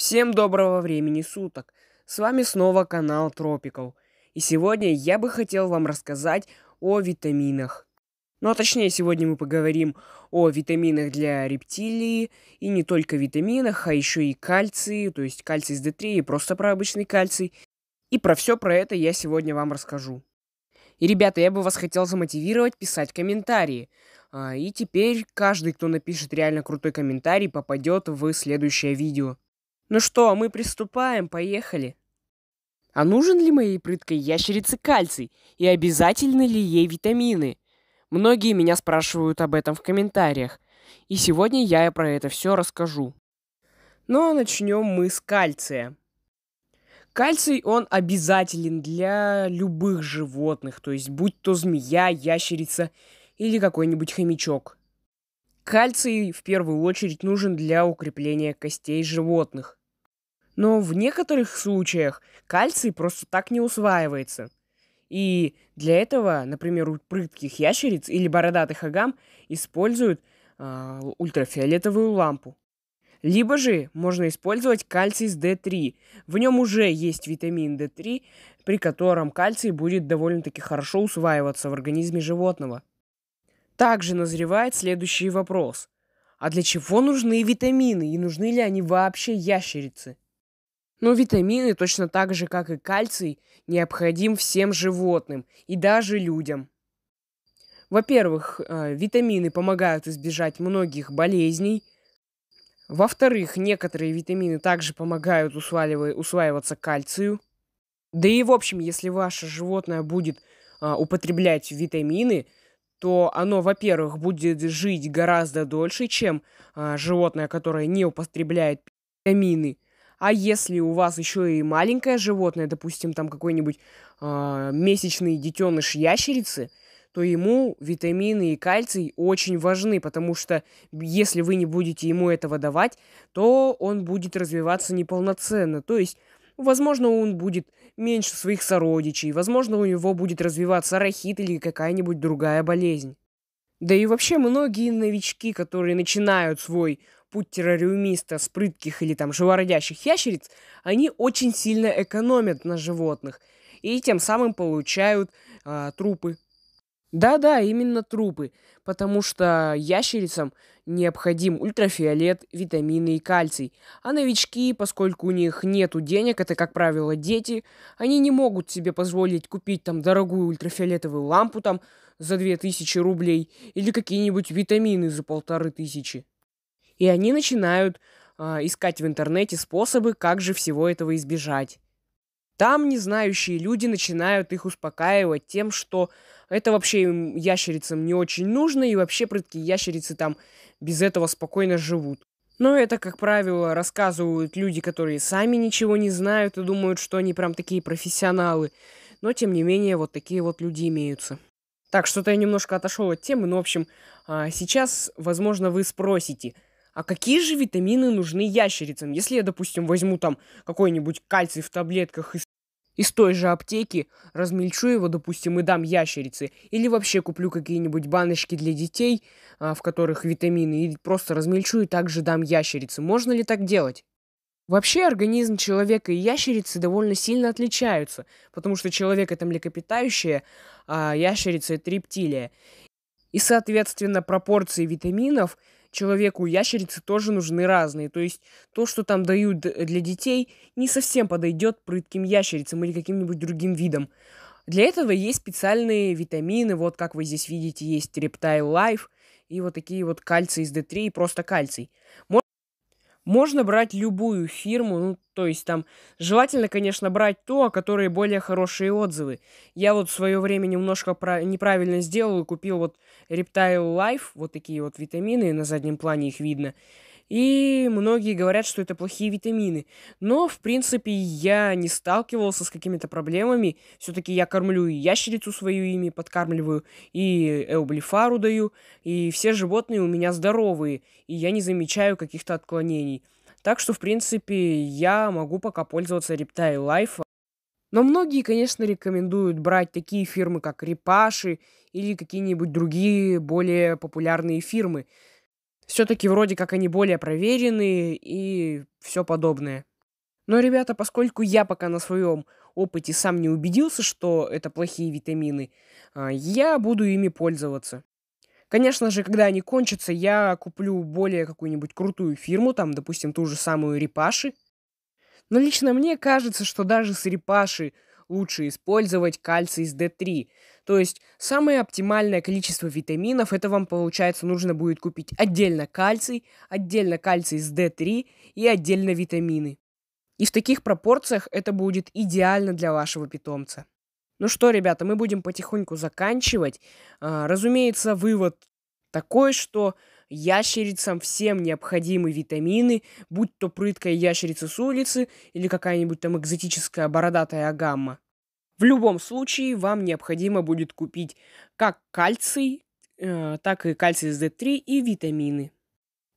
Всем доброго времени суток! С вами снова канал Тропикал И сегодня я бы хотел вам рассказать о витаминах. Ну а точнее, сегодня мы поговорим о витаминах для рептилии, и не только витаминах, а еще и кальции, то есть кальций с D3 и просто про обычный кальций. И про все про это я сегодня вам расскажу. И, ребята, я бы вас хотел замотивировать писать комментарии. А, и теперь каждый, кто напишет реально крутой комментарий, попадет в следующее видео. Ну что, мы приступаем, поехали. А нужен ли моей прыткой ящерице кальций? И обязательны ли ей витамины? Многие меня спрашивают об этом в комментариях. И сегодня я про это все расскажу. Но ну, а начнем мы с кальция. Кальций, он обязателен для любых животных, то есть будь то змея, ящерица или какой-нибудь хомячок. Кальций в первую очередь нужен для укрепления костей животных но в некоторых случаях кальций просто так не усваивается. И для этого, например, у прытких ящериц или бородатых агам используют э, ультрафиолетовую лампу. Либо же можно использовать кальций с D3. В нем уже есть витамин D3, при котором кальций будет довольно-таки хорошо усваиваться в организме животного. Также назревает следующий вопрос. А для чего нужны витамины и нужны ли они вообще ящерицы? Но витамины, точно так же, как и кальций, необходим всем животным и даже людям. Во-первых, э, витамины помогают избежать многих болезней. Во-вторых, некоторые витамины также помогают усваиваться кальцию. Да и в общем, если ваше животное будет а, употреблять витамины, то оно, во-первых, будет жить гораздо дольше, чем а, животное, которое не употребляет витамины – а если у вас еще и маленькое животное, допустим, там какой-нибудь э, месячный детеныш ящерицы, то ему витамины и кальций очень важны, потому что если вы не будете ему этого давать, то он будет развиваться неполноценно. То есть, возможно, он будет меньше своих сородичей, возможно, у него будет развиваться рахит или какая-нибудь другая болезнь. Да и вообще многие новички, которые начинают свой путь террориумиста, спрытких или там живородящих ящериц, они очень сильно экономят на животных и тем самым получают а, трупы. Да-да, именно трупы, потому что ящерицам необходим ультрафиолет, витамины и кальций. А новички, поскольку у них нету денег, это, как правило, дети, они не могут себе позволить купить там дорогую ультрафиолетовую лампу там за 2000 рублей или какие-нибудь витамины за полторы тысячи. И они начинают э, искать в интернете способы, как же всего этого избежать. Там незнающие люди начинают их успокаивать тем, что это вообще им, ящерицам не очень нужно, и вообще прыткие ящерицы там без этого спокойно живут. Но это, как правило, рассказывают люди, которые сами ничего не знают и думают, что они прям такие профессионалы. Но, тем не менее, вот такие вот люди имеются. Так, что-то я немножко отошел от темы, но, в общем, а, сейчас, возможно, вы спросите – а какие же витамины нужны ящерицам? Если я, допустим, возьму там какой-нибудь кальций в таблетках из, из той же аптеки, размельчу его, допустим, и дам ящерице. Или вообще куплю какие-нибудь баночки для детей, а, в которых витамины, и просто размельчу и также дам ящерице. Можно ли так делать? Вообще организм человека и ящерицы довольно сильно отличаются, потому что человек это млекопитающее, а ящерица это рептилия. И, соответственно, пропорции витаминов человеку ящерице тоже нужны разные. То есть то, что там дают э, для детей, не совсем подойдет прытким ящерицам или каким-нибудь другим видам. Для этого есть специальные витамины, вот как вы здесь видите, есть Reptile Life и вот такие вот кальций из D3 и просто кальций. Можно брать любую фирму, ну, то есть там, желательно, конечно, брать то, о которой более хорошие отзывы. Я вот в свое время немножко про- неправильно сделал и купил вот Reptile Life, вот такие вот витамины, на заднем плане их видно. И многие говорят, что это плохие витамины. Но, в принципе, я не сталкивался с какими-то проблемами. Все-таки я кормлю и ящерицу свою ими подкармливаю, и эублифару даю, и все животные у меня здоровые, и я не замечаю каких-то отклонений. Так что, в принципе, я могу пока пользоваться Reptile Life. Но многие, конечно, рекомендуют брать такие фирмы, как Репаши или какие-нибудь другие более популярные фирмы – все-таки вроде как они более проверенные и все подобное. Но, ребята, поскольку я пока на своем опыте сам не убедился, что это плохие витамины, а, я буду ими пользоваться. Конечно же, когда они кончатся, я куплю более какую-нибудь крутую фирму, там, допустим, ту же самую Репаши. Но лично мне кажется, что даже с Репаши лучше использовать кальций с D3. То есть самое оптимальное количество витаминов, это вам получается нужно будет купить отдельно кальций, отдельно кальций с D3 и отдельно витамины. И в таких пропорциях это будет идеально для вашего питомца. Ну что, ребята, мы будем потихоньку заканчивать. А, разумеется, вывод такой, что ящерицам всем необходимы витамины, будь то прыткая ящерица с улицы или какая-нибудь там экзотическая бородатая агамма. В любом случае вам необходимо будет купить как кальций, э, так и кальций с D3 и витамины.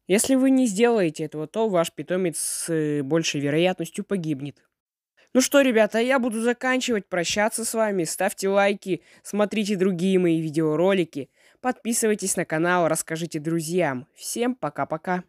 Если вы не сделаете этого, то ваш питомец с большей вероятностью погибнет. Ну что, ребята, я буду заканчивать, прощаться с вами. Ставьте лайки, смотрите другие мои видеоролики. Подписывайтесь на канал, расскажите друзьям. Всем пока-пока.